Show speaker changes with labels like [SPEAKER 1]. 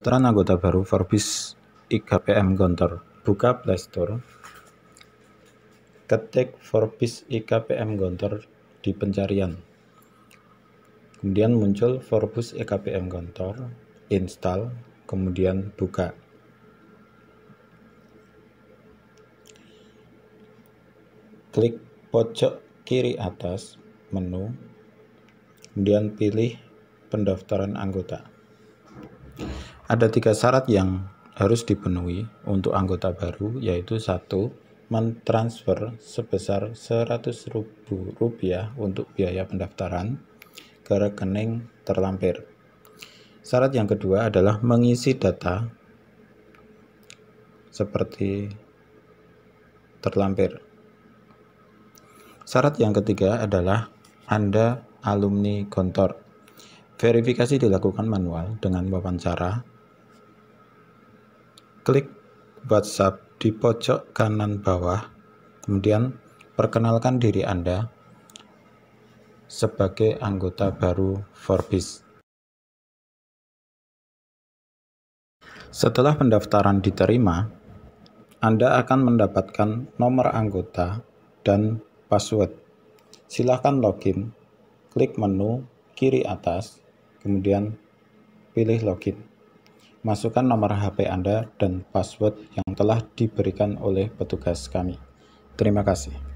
[SPEAKER 1] Daftaran anggota baru Forbes
[SPEAKER 2] IKPM Gontor. Buka Playstore. Ketik Forbes IKPM Gontor di pencarian. Kemudian muncul Forbes IKPM Gontor, install, kemudian buka. Klik pojok kiri atas menu, kemudian pilih pendaftaran anggota. Ada tiga syarat yang harus dipenuhi untuk anggota baru, yaitu satu, mentransfer sebesar Rp100.000 untuk biaya pendaftaran ke rekening terlampir. Syarat yang kedua adalah mengisi data seperti terlampir. Syarat yang ketiga adalah Anda alumni kontor Verifikasi dilakukan manual dengan wawancara klik WhatsApp di pojok kanan bawah, kemudian perkenalkan diri Anda sebagai anggota baru Forbes.
[SPEAKER 1] Setelah pendaftaran
[SPEAKER 2] diterima, Anda akan mendapatkan nomor anggota dan password. Silakan login, klik menu kiri atas, kemudian pilih login. Masukkan nomor HP Anda dan password yang telah diberikan oleh petugas kami. Terima kasih.